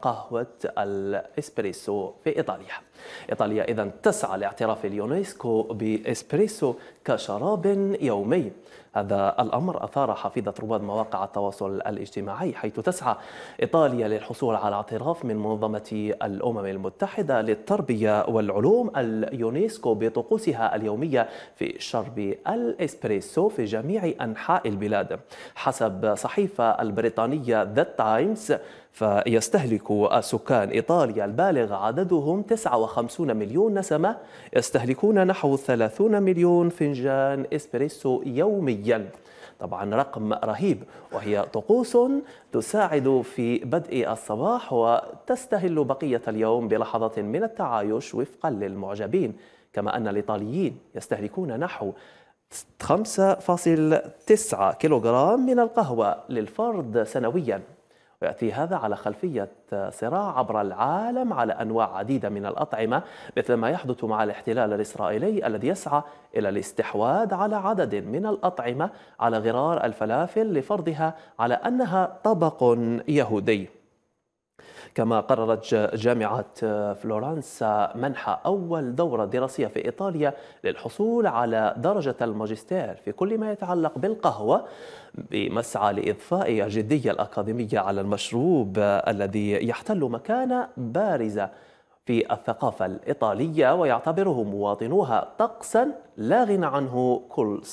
قهوة الإسبريسو في إيطاليا إيطاليا إذا تسعى لاعتراف اليونسكو بإسبريسو كشراب يومي هذا الأمر أثار حفيظة رواد مواقع التواصل الاجتماعي حيث تسعى إيطاليا للحصول على اعتراف من منظمة الأمم المتحدة للتربية والعلوم اليونسكو بطقوسها اليومية في شرب الإسبريسو في جميع أنحاء البلاد حسب صحيفة البريطانية ذا تايمز فيس يستهلك سكان إيطاليا البالغ عددهم 59 مليون نسمة يستهلكون نحو 30 مليون فنجان إسبريسو يومياً طبعا رقم رهيب وهي طقوس تساعد في بدء الصباح وتستهل بقية اليوم بلحظة من التعايش وفقا للمعجبين كما أن الإيطاليين يستهلكون نحو 5.9 كيلوغرام من القهوة للفرد سنوياً يأتي هذا على خلفية صراع عبر العالم على أنواع عديدة من الأطعمة مثل ما يحدث مع الاحتلال الإسرائيلي الذي يسعى إلى الاستحواذ على عدد من الأطعمة على غرار الفلافل لفرضها على أنها طبق يهودي كما قررت جامعة آه، فلورنسا منح أول دورة دراسية في إيطاليا للحصول على درجة الماجستير في كل ما يتعلق بالقهوة بمسعى لإضفاء الجدية الأكاديمية على المشروب آه، الذي يحتل مكانة بارزة في الثقافة الإيطالية ويعتبره مواطنوها طقسا لا غنى عنه كل